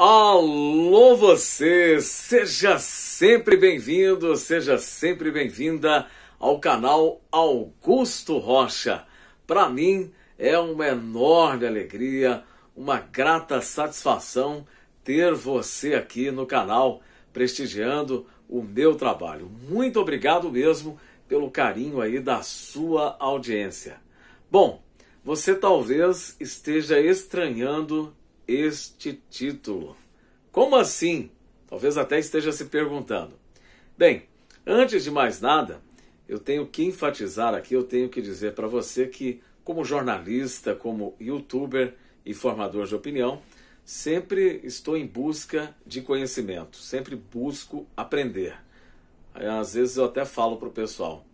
Alô você, seja sempre bem-vindo, seja sempre bem-vinda ao canal Augusto Rocha. Para mim é uma enorme alegria, uma grata satisfação ter você aqui no canal prestigiando o meu trabalho. Muito obrigado mesmo pelo carinho aí da sua audiência. Bom, você talvez esteja estranhando este título. Como assim? Talvez até esteja se perguntando. Bem, antes de mais nada, eu tenho que enfatizar aqui, eu tenho que dizer para você que, como jornalista, como youtuber e formador de opinião, sempre estou em busca de conhecimento, sempre busco aprender. Às vezes eu até falo para o pessoal: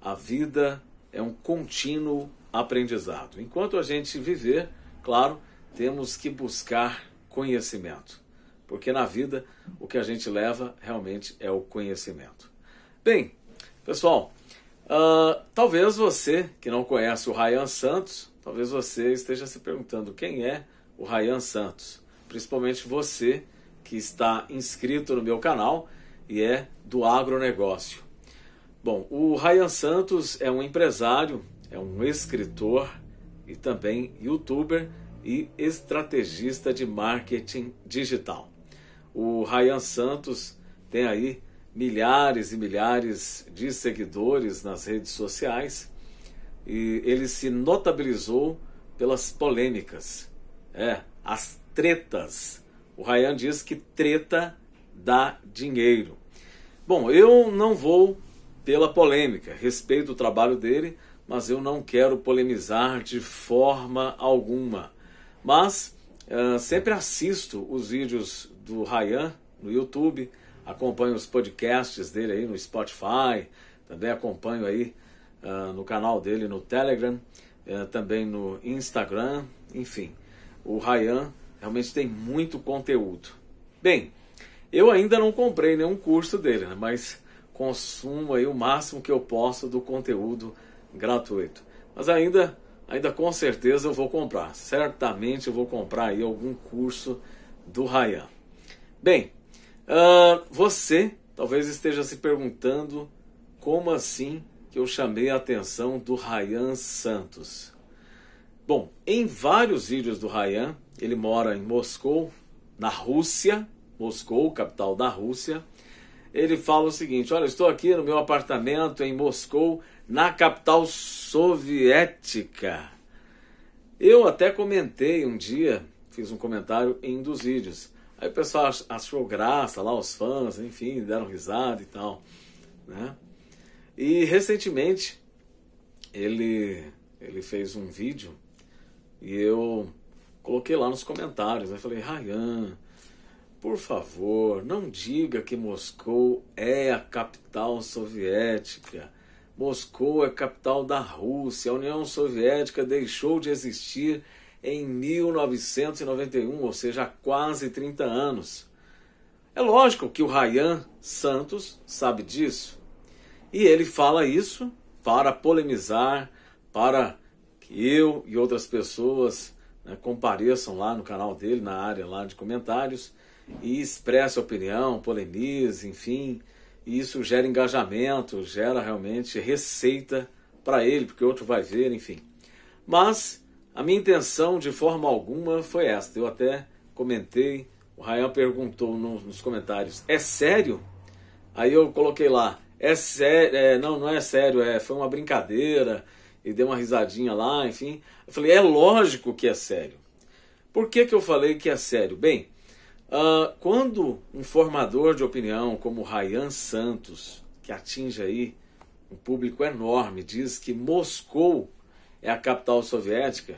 a vida é um contínuo aprendizado. Enquanto a gente viver, claro, temos que buscar conhecimento, porque na vida o que a gente leva realmente é o conhecimento. Bem, pessoal, uh, talvez você que não conhece o Ryan Santos, talvez você esteja se perguntando quem é o Ryan Santos, principalmente você que está inscrito no meu canal e é do agronegócio. Bom, o Ryan Santos é um empresário, é um escritor e também youtuber e estrategista de marketing digital. O Ryan Santos tem aí milhares e milhares de seguidores nas redes sociais e ele se notabilizou pelas polêmicas, é, as tretas. O Ryan diz que treta dá dinheiro. Bom, eu não vou pela polêmica, respeito o trabalho dele, mas eu não quero polemizar de forma alguma. Mas uh, sempre assisto os vídeos do Rayan no YouTube, acompanho os podcasts dele aí no Spotify, também acompanho aí uh, no canal dele no Telegram, uh, também no Instagram, enfim. O Rayan realmente tem muito conteúdo. Bem, eu ainda não comprei nenhum curso dele, né, mas consumo aí o máximo que eu posso do conteúdo gratuito. Mas ainda ainda com certeza eu vou comprar. Certamente eu vou comprar aí algum curso do Rayan. Bem, uh, você talvez esteja se perguntando como assim que eu chamei a atenção do Rayan Santos. Bom, em vários vídeos do Rayan, ele mora em Moscou, na Rússia, Moscou, capital da Rússia, ele fala o seguinte: Olha, estou aqui no meu apartamento em Moscou, na capital soviética. Eu até comentei um dia, fiz um comentário em um dos vídeos. Aí o pessoal achou graça lá, os fãs, enfim, deram risada e tal. Né? E recentemente ele, ele fez um vídeo e eu coloquei lá nos comentários. Né? Falei, Ryan, por favor, não diga que Moscou é a capital soviética. Moscou é capital da Rússia. A União Soviética deixou de existir em 1991, ou seja, há quase 30 anos. É lógico que o Rayan Santos sabe disso. E ele fala isso para polemizar, para que eu e outras pessoas né, compareçam lá no canal dele, na área lá de comentários e expressa opinião, polemiza, enfim. E isso gera engajamento, gera realmente receita para ele, porque outro vai ver, enfim. Mas a minha intenção de forma alguma foi esta. Eu até comentei, o Rael perguntou no, nos comentários: é sério? Aí eu coloquei lá: é sério? É, não, não é sério, é, foi uma brincadeira. E deu uma risadinha lá, enfim. Eu falei: é lógico que é sério. Por que, que eu falei que é sério? Bem, Uh, quando um formador de opinião como Rayan Santos, que atinge aí um público enorme, diz que Moscou é a capital soviética,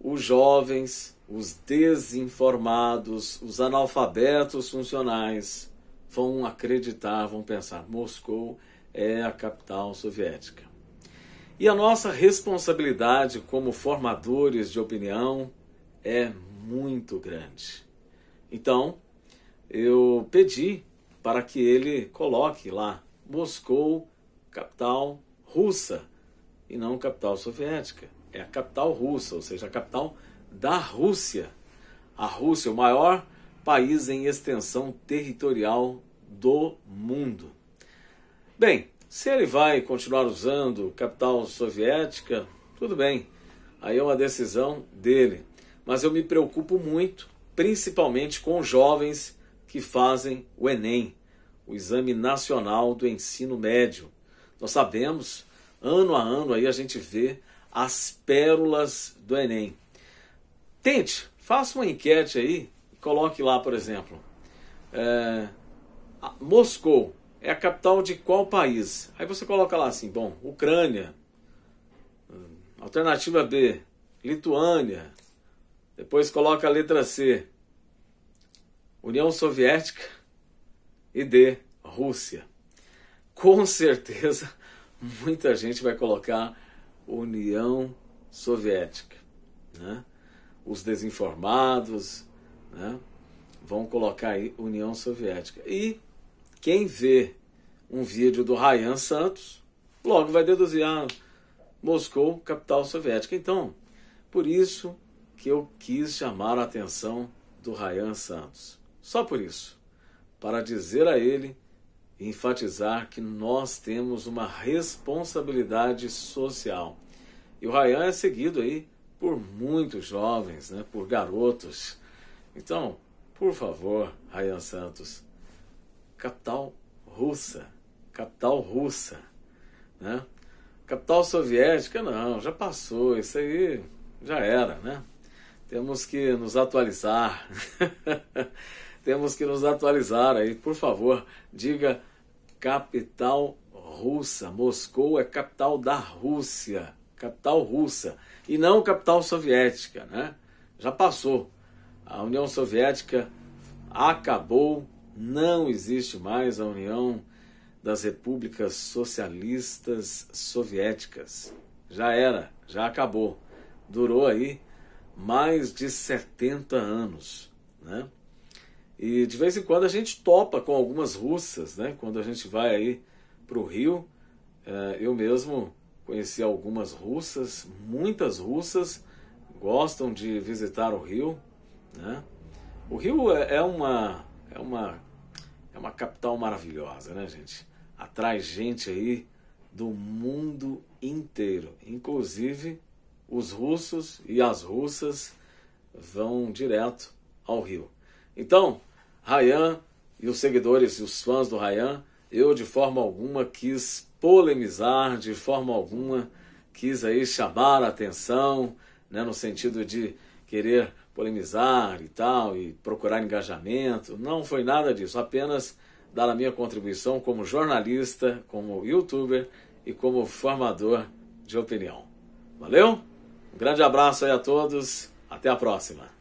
os jovens, os desinformados, os analfabetos funcionais vão acreditar, vão pensar: Moscou é a capital soviética. E a nossa responsabilidade como formadores de opinião é muito grande. Então, eu pedi para que ele coloque lá Moscou, capital russa, e não capital soviética. É a capital russa, ou seja, a capital da Rússia. A Rússia, é o maior país em extensão territorial do mundo. Bem, se ele vai continuar usando capital soviética, tudo bem, aí é uma decisão dele. Mas eu me preocupo muito principalmente com jovens que fazem o Enem, o Exame Nacional do Ensino Médio. Nós sabemos, ano a ano aí a gente vê as pérolas do Enem. Tente, faça uma enquete aí, coloque lá, por exemplo, é, Moscou é a capital de qual país? Aí você coloca lá assim, bom, Ucrânia, hum, alternativa B, Lituânia, depois coloca a letra C, União Soviética, e D, Rússia. Com certeza, muita gente vai colocar União Soviética. Né? Os desinformados né? vão colocar aí União Soviética. E quem vê um vídeo do Ryan Santos, logo vai deduzir ah, Moscou, capital soviética. Então, por isso que eu quis chamar a atenção do Rayan Santos. Só por isso, para dizer a ele e enfatizar que nós temos uma responsabilidade social. E o Rayan é seguido aí por muitos jovens, né, por garotos. Então, por favor, Rayan Santos, capital russa, capital russa, né? Capital soviética, não, já passou, isso aí já era, né? Temos que nos atualizar. Temos que nos atualizar aí. Por favor, diga capital russa. Moscou é capital da Rússia. Capital russa. E não capital soviética, né? Já passou. A União Soviética acabou. Não existe mais a União das Repúblicas Socialistas Soviéticas. Já era, já acabou. Durou aí mais de 70 anos, né? E de vez em quando a gente topa com algumas russas, né? Quando a gente vai aí para o Rio, eh, eu mesmo conheci algumas russas, muitas russas gostam de visitar o Rio, né? O Rio é, é uma é uma é uma capital maravilhosa, né, gente? Atrai gente aí do mundo inteiro, inclusive os russos e as russas vão direto ao rio. Então, Rayan e os seguidores e os fãs do Rayan, eu de forma alguma quis polemizar, de forma alguma quis aí chamar a atenção, né, no sentido de querer polemizar e tal, e procurar engajamento. Não foi nada disso, apenas dar a minha contribuição como jornalista, como youtuber e como formador de opinião. Valeu? Um grande abraço aí a todos. Até a próxima.